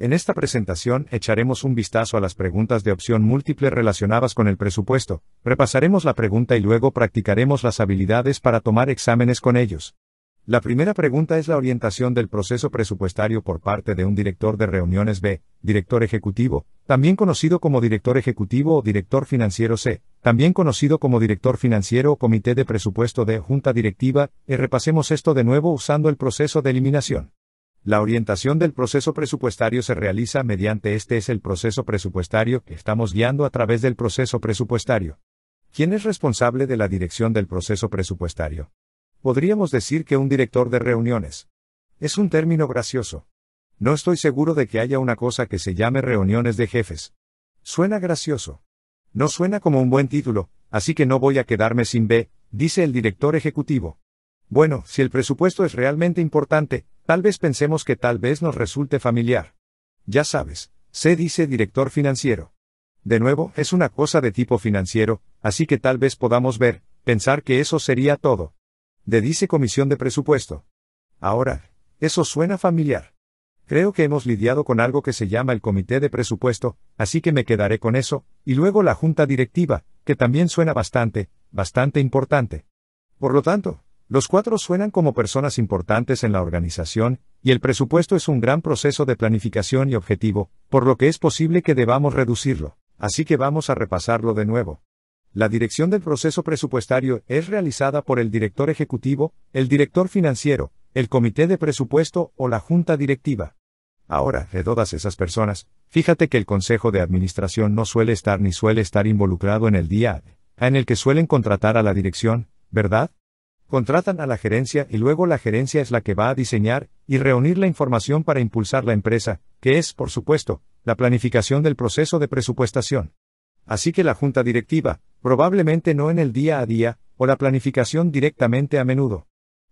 En esta presentación echaremos un vistazo a las preguntas de opción múltiple relacionadas con el presupuesto, repasaremos la pregunta y luego practicaremos las habilidades para tomar exámenes con ellos. La primera pregunta es la orientación del proceso presupuestario por parte de un director de reuniones B, director ejecutivo, también conocido como director ejecutivo o director financiero C, también conocido como director financiero o comité de presupuesto de junta directiva, y repasemos esto de nuevo usando el proceso de eliminación. La orientación del proceso presupuestario se realiza mediante este es el proceso presupuestario que estamos guiando a través del proceso presupuestario. ¿Quién es responsable de la dirección del proceso presupuestario? Podríamos decir que un director de reuniones. Es un término gracioso. No estoy seguro de que haya una cosa que se llame reuniones de jefes. Suena gracioso. No suena como un buen título, así que no voy a quedarme sin B, dice el director ejecutivo. Bueno, si el presupuesto es realmente importante, Tal vez pensemos que tal vez nos resulte familiar. Ya sabes, se dice director financiero. De nuevo, es una cosa de tipo financiero, así que tal vez podamos ver, pensar que eso sería todo. De dice comisión de presupuesto. Ahora, eso suena familiar. Creo que hemos lidiado con algo que se llama el comité de presupuesto, así que me quedaré con eso, y luego la junta directiva, que también suena bastante, bastante importante. Por lo tanto, los cuatro suenan como personas importantes en la organización, y el presupuesto es un gran proceso de planificación y objetivo, por lo que es posible que debamos reducirlo. Así que vamos a repasarlo de nuevo. La dirección del proceso presupuestario es realizada por el director ejecutivo, el director financiero, el comité de presupuesto o la junta directiva. Ahora, de todas esas personas, fíjate que el consejo de administración no suele estar ni suele estar involucrado en el día en el que suelen contratar a la dirección, ¿verdad? contratan a la gerencia y luego la gerencia es la que va a diseñar y reunir la información para impulsar la empresa, que es, por supuesto, la planificación del proceso de presupuestación. Así que la junta directiva, probablemente no en el día a día, o la planificación directamente a menudo.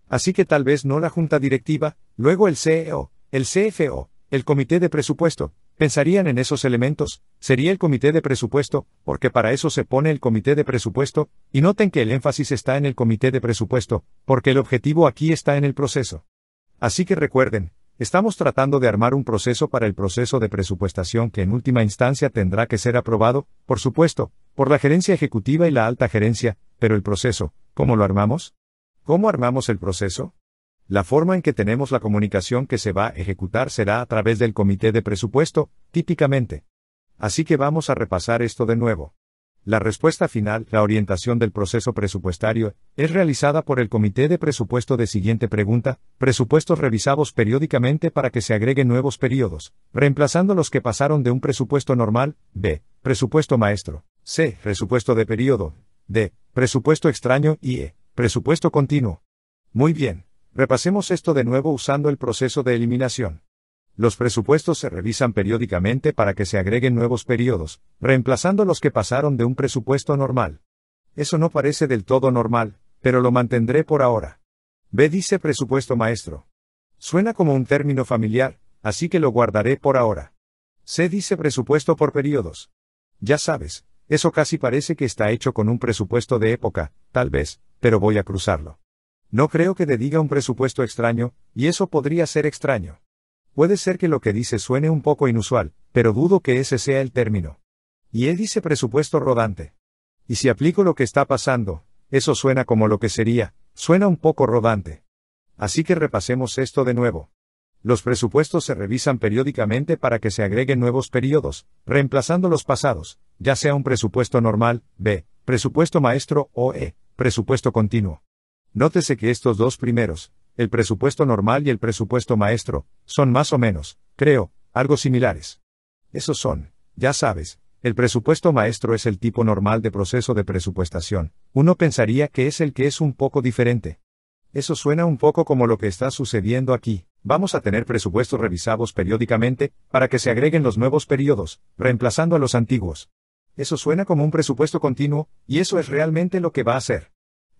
Así que tal vez no la junta directiva, luego el CEO, el CFO, el comité de presupuesto, pensarían en esos elementos, sería el comité de presupuesto, porque para eso se pone el comité de presupuesto, y noten que el énfasis está en el comité de presupuesto, porque el objetivo aquí está en el proceso. Así que recuerden, estamos tratando de armar un proceso para el proceso de presupuestación que en última instancia tendrá que ser aprobado, por supuesto, por la gerencia ejecutiva y la alta gerencia, pero el proceso, ¿cómo lo armamos? ¿Cómo armamos el proceso? La forma en que tenemos la comunicación que se va a ejecutar será a través del comité de presupuesto, típicamente. Así que vamos a repasar esto de nuevo. La respuesta final, la orientación del proceso presupuestario, es realizada por el Comité de Presupuesto de siguiente pregunta, presupuestos revisados periódicamente para que se agreguen nuevos periodos, reemplazando los que pasaron de un presupuesto normal, B, presupuesto maestro, C, presupuesto de periodo, D, presupuesto extraño y E, presupuesto continuo. Muy bien. Repasemos esto de nuevo usando el proceso de eliminación. Los presupuestos se revisan periódicamente para que se agreguen nuevos periodos, reemplazando los que pasaron de un presupuesto normal. Eso no parece del todo normal, pero lo mantendré por ahora. B dice presupuesto maestro. Suena como un término familiar, así que lo guardaré por ahora. C dice presupuesto por periodos. Ya sabes, eso casi parece que está hecho con un presupuesto de época, tal vez, pero voy a cruzarlo. No creo que te diga un presupuesto extraño, y eso podría ser extraño. Puede ser que lo que dice suene un poco inusual, pero dudo que ese sea el término. Y él dice presupuesto rodante. Y si aplico lo que está pasando, eso suena como lo que sería, suena un poco rodante. Así que repasemos esto de nuevo. Los presupuestos se revisan periódicamente para que se agreguen nuevos periodos, reemplazando los pasados, ya sea un presupuesto normal, B, presupuesto maestro o E, presupuesto continuo. Nótese que estos dos primeros, el presupuesto normal y el presupuesto maestro, son más o menos, creo, algo similares. Esos son, ya sabes, el presupuesto maestro es el tipo normal de proceso de presupuestación, uno pensaría que es el que es un poco diferente. Eso suena un poco como lo que está sucediendo aquí. Vamos a tener presupuestos revisados periódicamente, para que se agreguen los nuevos periodos, reemplazando a los antiguos. Eso suena como un presupuesto continuo, y eso es realmente lo que va a hacer.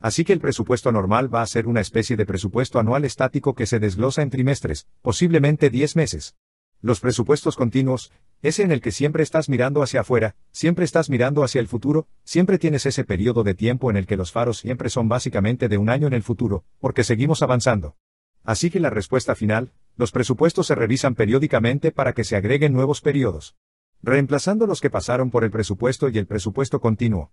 Así que el presupuesto normal va a ser una especie de presupuesto anual estático que se desglosa en trimestres, posiblemente 10 meses. Los presupuestos continuos, ese en el que siempre estás mirando hacia afuera, siempre estás mirando hacia el futuro, siempre tienes ese periodo de tiempo en el que los faros siempre son básicamente de un año en el futuro, porque seguimos avanzando. Así que la respuesta final, los presupuestos se revisan periódicamente para que se agreguen nuevos periodos. Reemplazando los que pasaron por el presupuesto y el presupuesto continuo.